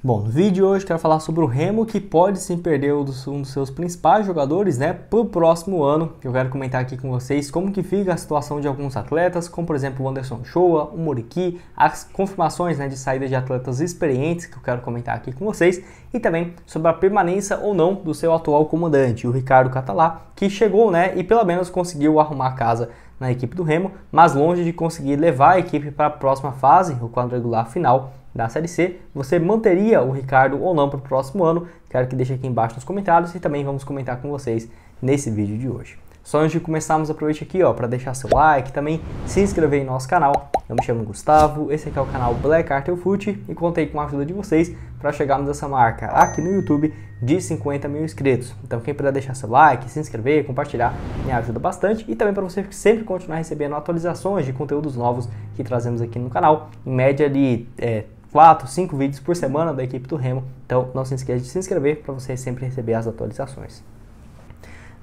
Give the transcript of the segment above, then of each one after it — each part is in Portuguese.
Bom, no vídeo de hoje quero falar sobre o Remo que pode sim perder um dos seus principais jogadores, né, pro próximo ano. Eu quero comentar aqui com vocês como que fica a situação de alguns atletas, como por exemplo o Anderson Shoa, o Moriqui, as confirmações né, de saída de atletas experientes que eu quero comentar aqui com vocês e também sobre a permanência ou não do seu atual comandante, o Ricardo Catalá, que chegou, né, e pelo menos conseguiu arrumar a casa na equipe do Remo, mas longe de conseguir levar a equipe para a próxima fase, o quadrangular final da Série C, você manteria o Ricardo ou não para o próximo ano? Quero que deixe aqui embaixo nos comentários e também vamos comentar com vocês nesse vídeo de hoje. Só antes de começarmos, aproveite aqui ó para deixar seu like, também se inscrever em nosso canal. Eu me chamo Gustavo, esse aqui é o canal Black Artel Foot e contei com a ajuda de vocês para chegarmos a essa marca aqui no YouTube de 50 mil inscritos. Então quem puder deixar seu like, se inscrever, compartilhar me ajuda bastante e também para você sempre continuar recebendo atualizações de conteúdos novos que trazemos aqui no canal. Em média de é, 4, 5 vídeos por semana da equipe do Remo. Então não se esqueça de se inscrever para você sempre receber as atualizações.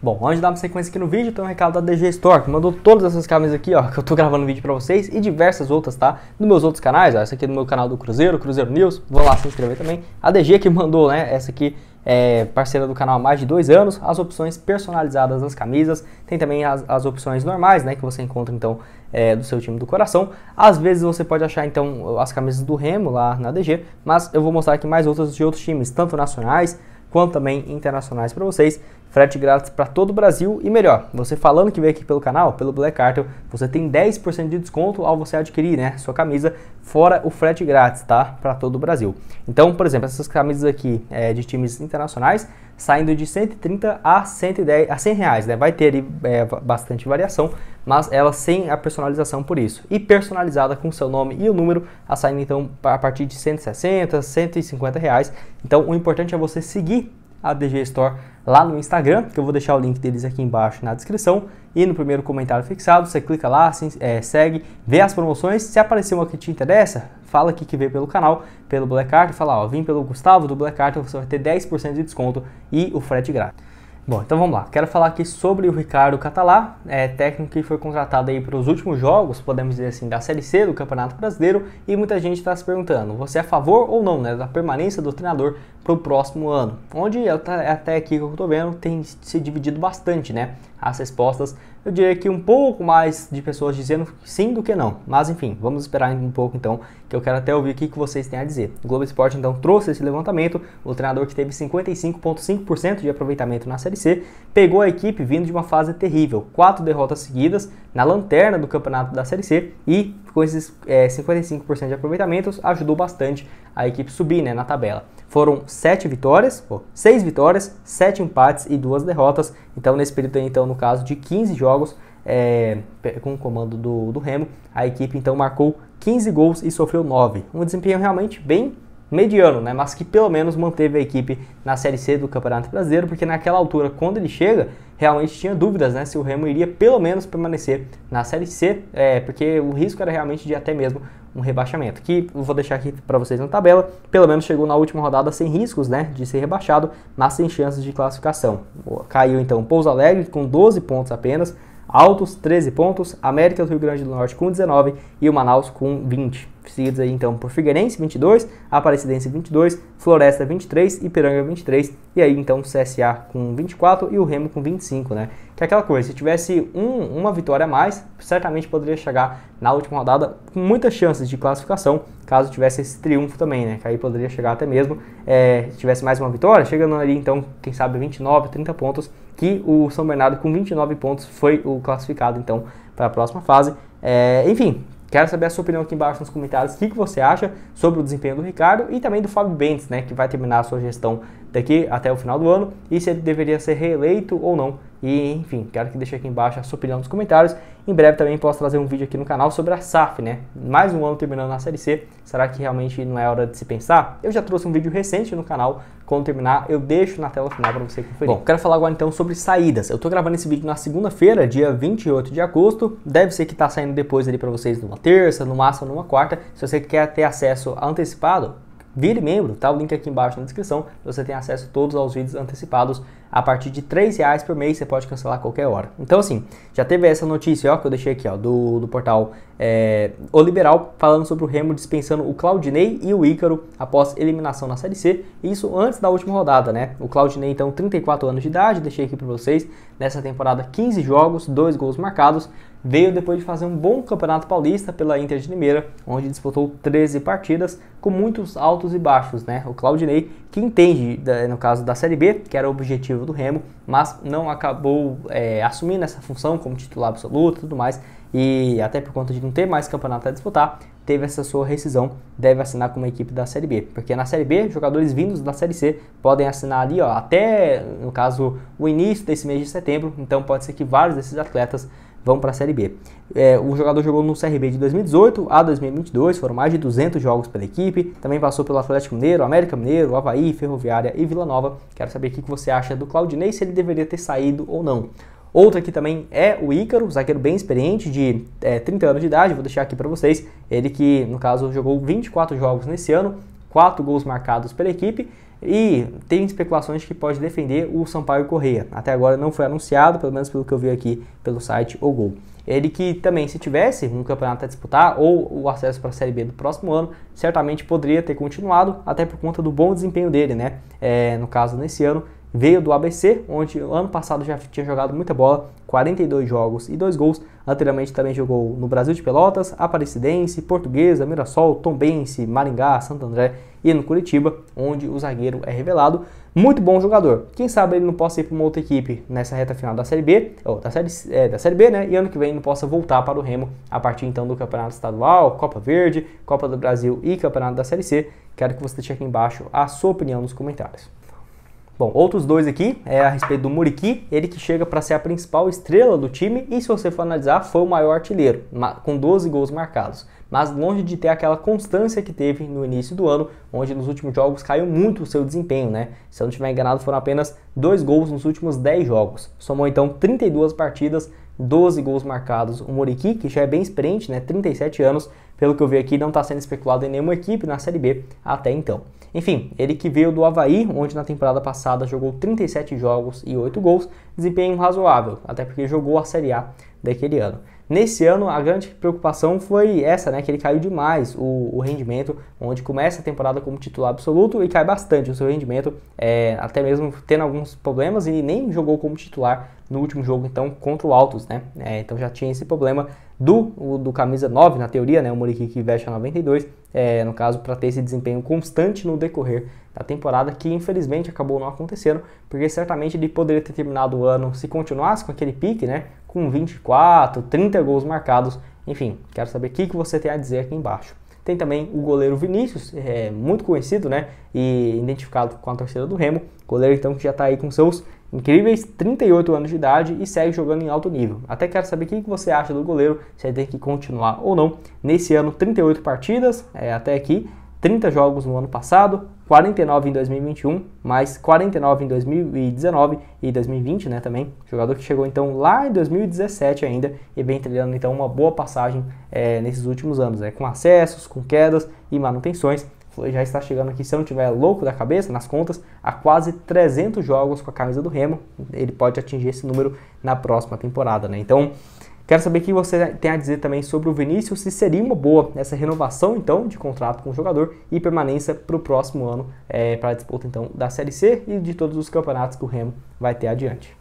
Bom, antes de dar uma sequência aqui no vídeo, tem um recado da DG Store, que mandou todas essas camisas aqui, ó, que eu tô gravando vídeo pra vocês e diversas outras, tá? Nos meus outros canais, ó, essa aqui é do meu canal do Cruzeiro, Cruzeiro News, vou lá se inscrever também. A DG que mandou, né, essa aqui é, parceira do canal há mais de dois anos, as opções personalizadas das camisas, tem também as, as opções normais, né, que você encontra então é, do seu time do coração. Às vezes você pode achar então as camisas do Remo lá na DG, mas eu vou mostrar aqui mais outras de outros times, tanto nacionais quanto também internacionais para vocês frete grátis para todo o Brasil e melhor, você falando que veio aqui pelo canal, pelo Black Cartel, você tem 10% de desconto ao você adquirir, né, sua camisa, fora o frete grátis, tá, para todo o Brasil. Então, por exemplo, essas camisas aqui é, de times internacionais, saindo de 130 a 110 a 100 reais, né? Vai ter ali, é, bastante variação, mas ela sem a personalização por isso e personalizada com seu nome e o número, a saindo então a partir de 160, 150 reais. Então, o importante é você seguir a DG Store lá no Instagram, que eu vou deixar o link deles aqui embaixo na descrição. E no primeiro comentário fixado, você clica lá, se, é, segue, vê as promoções. Se aparecer uma que te interessa, fala aqui que veio pelo canal, pelo Black Card, fala, ó, vim pelo Gustavo do Black Card, você vai ter 10% de desconto e o frete grátis. Bom, então vamos lá. Quero falar aqui sobre o Ricardo Catalá, é, técnico que foi contratado aí para os últimos jogos, podemos dizer assim, da Série C do Campeonato Brasileiro, e muita gente está se perguntando, você é a favor ou não né, da permanência do treinador para o próximo ano, onde até aqui que eu estou vendo tem se dividido bastante, né? As respostas, eu diria que um pouco mais de pessoas dizendo sim do que não, mas enfim, vamos esperar um pouco então, que eu quero até ouvir o que, que vocês têm a dizer. O Globo Esporte então trouxe esse levantamento, o treinador que teve 55,5% de aproveitamento na Série C, pegou a equipe vindo de uma fase terrível, quatro derrotas seguidas na lanterna do campeonato da Série C e com esses é, eh, 55% de aproveitamentos ajudou bastante a equipe subir né, na tabela. Foram sete vitórias, pô, seis vitórias, sete empates e duas derrotas. Então, nesse período aí, então, no caso de 15 jogos, é, com o comando do, do Remo, a equipe então marcou 15 gols e sofreu 9. Um desempenho realmente bem mediano, né? Mas que pelo menos manteve a equipe na Série C do Campeonato Brasileiro, porque naquela altura, quando ele chega, realmente tinha dúvidas, né? Se o Remo iria pelo menos permanecer na Série C, é, porque o risco era realmente de até mesmo um rebaixamento, que eu vou deixar aqui para vocês na tabela. Pelo menos chegou na última rodada sem riscos, né, de ser rebaixado, mas sem chances de classificação. Caiu então Pouso Alegre com 12 pontos apenas. Altos 13 pontos, América do Rio Grande do Norte com 19 e o Manaus com 20. Seguidos aí então por Figueirense 22, Aparecidense 22, Floresta 23, Ipiranga 23 e aí então CSA com 24 e o Remo com 25, né? Que é aquela coisa, se tivesse um, uma vitória a mais, certamente poderia chegar na última rodada com muitas chances de classificação caso tivesse esse triunfo também, né? Que aí poderia chegar até mesmo, é, se tivesse mais uma vitória, chegando ali então, quem sabe 29, 30 pontos, que o São Bernardo com 29 pontos foi o classificado então para a próxima fase. É, enfim, quero saber a sua opinião aqui embaixo nos comentários, o que, que você acha sobre o desempenho do Ricardo e também do Fábio Bentes, né? Que vai terminar a sua gestão daqui até o final do ano e se ele deveria ser reeleito ou não e, enfim, quero que deixe aqui embaixo a sua opinião nos comentários. Em breve também posso trazer um vídeo aqui no canal sobre a SAF, né? Mais um ano terminando na Série C. Será que realmente não é hora de se pensar? Eu já trouxe um vídeo recente no canal. Quando terminar, eu deixo na tela final para você conferir. Bom, quero falar agora então sobre saídas. Eu estou gravando esse vídeo na segunda-feira, dia 28 de agosto. Deve ser que está saindo depois ali para vocês numa terça, no máximo numa quarta. Se você quer ter acesso antecipado, Vire membro, tá? O link aqui embaixo na descrição. Você tem acesso a todos aos vídeos antecipados a partir de R$ reais por mês. Você pode cancelar a qualquer hora. Então, assim, já teve essa notícia ó, que eu deixei aqui ó, do, do portal é, O Liberal falando sobre o Remo dispensando o Claudinei e o Ícaro após eliminação na Série C. Isso antes da última rodada, né? O Claudinei, então, 34 anos de idade. Deixei aqui para vocês. Nessa temporada, 15 jogos, 2 gols marcados veio depois de fazer um bom campeonato paulista pela Inter de Limeira, onde disputou 13 partidas com muitos altos e baixos, né? O Claudinei, que entende, no caso da Série B, que era o objetivo do Remo, mas não acabou é, assumindo essa função como titular absoluto e tudo mais, e até por conta de não ter mais campeonato a disputar, teve essa sua rescisão, deve assinar com uma equipe da Série B. Porque na Série B, jogadores vindos da Série C podem assinar ali, ó, até, no caso, o início desse mês de setembro, então pode ser que vários desses atletas vão para a Série B. É, o jogador jogou no CRB de 2018 a 2022, foram mais de 200 jogos pela equipe. Também passou pelo Atlético Mineiro, América Mineiro, Havaí, Ferroviária e Vila Nova. Quero saber o que você acha do Claudinei, se ele deveria ter saído ou não. Outro aqui também é o Ícaro, zagueiro bem experiente, de é, 30 anos de idade, vou deixar aqui para vocês. Ele que, no caso, jogou 24 jogos nesse ano, 4 gols marcados pela equipe e tem especulações que pode defender o Sampaio Correia. Até agora não foi anunciado, pelo menos pelo que eu vi aqui pelo site O Gol. Ele que também, se tivesse um campeonato a disputar ou o acesso para a Série B do próximo ano, certamente poderia ter continuado, até por conta do bom desempenho dele, né? É, no caso, nesse ano, veio do ABC, onde ano passado já tinha jogado muita bola, 42 jogos e 2 gols. Anteriormente também jogou no Brasil de Pelotas, Aparecidense, Portuguesa, Mirassol, Tombense, Maringá, Santo André e no Curitiba, onde o zagueiro é revelado. Muito bom jogador. Quem sabe ele não possa ir para uma outra equipe nessa reta final da Série B, ou da Série, é, da série B, né? E ano que vem não possa voltar para o Remo a partir então do Campeonato Estadual, Copa Verde, Copa do Brasil e Campeonato da Série C. Quero que você deixe aqui embaixo a sua opinião nos comentários. Bom, outros dois aqui é a respeito do Muriqui, ele que chega para ser a principal estrela do time e se você for analisar foi o maior artilheiro, com 12 gols marcados. Mas longe de ter aquela constância que teve no início do ano, onde nos últimos jogos caiu muito o seu desempenho, né? Se eu não estiver enganado, foram apenas dois gols nos últimos 10 jogos. Somou então 32 partidas, 12 gols marcados. O Muriqui que já é bem experiente, né, 37 anos, pelo que eu vi aqui, não está sendo especulado em nenhuma equipe na Série B até então. Enfim, ele que veio do Havaí, onde na temporada passada jogou 37 jogos e 8 gols, desempenho razoável, até porque jogou a Série A daquele ano. Nesse ano, a grande preocupação foi essa, né? Que ele caiu demais o, o rendimento, onde começa a temporada como titular absoluto e cai bastante o seu rendimento, é, até mesmo tendo alguns problemas e nem jogou como titular no último jogo, então, contra o Altos, né? É, então já tinha esse problema do, o, do camisa 9, na teoria, né? O Muriqui que veste a 92, é, no caso, para ter esse desempenho constante no decorrer da temporada, que infelizmente acabou não acontecendo, porque certamente ele poderia ter terminado o ano, se continuasse com aquele pique, né, com 24, 30 gols marcados, enfim, quero saber o que, que você tem a dizer aqui embaixo. Tem também o goleiro Vinícius, é, muito conhecido né, e identificado com a torcida do Remo, goleiro então que já está aí com seus incríveis 38 anos de idade e segue jogando em alto nível. Até quero saber o que você acha do goleiro, se ele tem que continuar ou não. Nesse ano, 38 partidas é, até aqui, 30 jogos no ano passado, 49 em 2021, mais 49 em 2019 e 2020, né, também. Jogador que chegou então lá em 2017 ainda e vem trilhando então uma boa passagem é, nesses últimos anos, né, com acessos, com quedas e manutenções. Já está chegando aqui, se não tiver louco da cabeça, nas contas, a quase 300 jogos com a camisa do Remo. Ele pode atingir esse número na próxima temporada, né? Então, Quero saber o que você tem a dizer também sobre o Vinícius, se seria uma boa essa renovação então de contrato com o jogador e permanência para o próximo ano é, para a disputa então da Série C e de todos os campeonatos que o Remo vai ter adiante.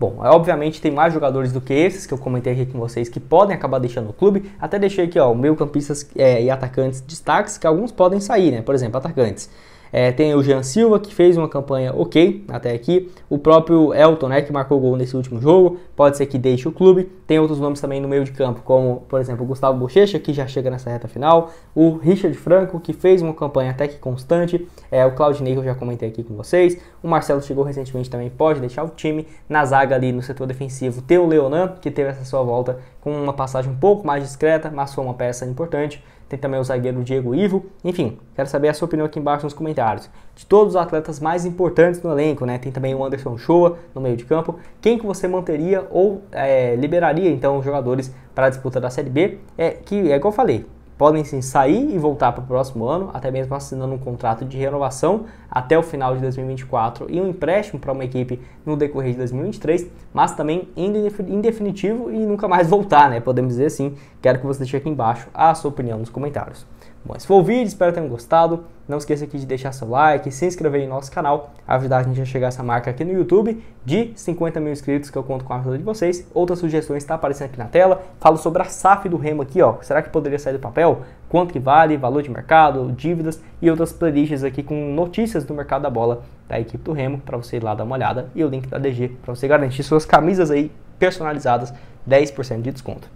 Bom, obviamente tem mais jogadores do que esses que eu comentei aqui com vocês que podem acabar deixando o clube. Até deixei aqui, ó, meio-campistas é, e atacantes destaques, que alguns podem sair, né? Por exemplo, atacantes. É, tem o Jean Silva, que fez uma campanha ok até aqui. O próprio Elton, né, que marcou gol nesse último jogo, pode ser que deixe o clube. Tem outros nomes também no meio de campo, como, por exemplo, o Gustavo Bochecha, que já chega nessa reta final. O Richard Franco, que fez uma campanha até que constante. É, o Claudinei, que eu já comentei aqui com vocês. O Marcelo chegou recentemente também, pode deixar o time. Na zaga ali, no setor defensivo, tem o Leonan, que teve essa sua volta com uma passagem um pouco mais discreta, mas foi uma peça importante tem também o zagueiro Diego Ivo. Enfim, quero saber a sua opinião aqui embaixo nos comentários. De todos os atletas mais importantes no elenco, né? Tem também o Anderson Shoa no meio de campo. Quem que você manteria ou é, liberaria então os jogadores para a disputa da Série B? É que é igual eu falei, podem sim sair e voltar para o próximo ano, até mesmo assinando um contrato de renovação até o final de 2024 e um empréstimo para uma equipe no decorrer de 2023, mas também indo em definitivo e nunca mais voltar, né? Podemos dizer assim. Quero que você deixe aqui embaixo a sua opinião nos comentários. Bom, esse foi o vídeo, espero que tenham gostado. Não esqueça aqui de deixar seu like, se inscrever em nosso canal, ajudar a gente a chegar a essa marca aqui no YouTube de 50 mil inscritos, que eu conto com a ajuda de vocês. Outras sugestões estão tá aparecendo aqui na tela. Falo sobre a SAF do Remo aqui, ó. Será que poderia sair do papel? Quanto que vale, valor de mercado, dívidas e outras playlists aqui com notícias do mercado da bola da equipe do Remo, para você ir lá dar uma olhada. E o link da DG, para você garantir suas camisas aí personalizadas, 10% de desconto.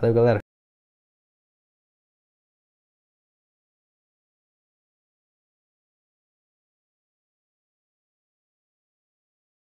Valeu, galera!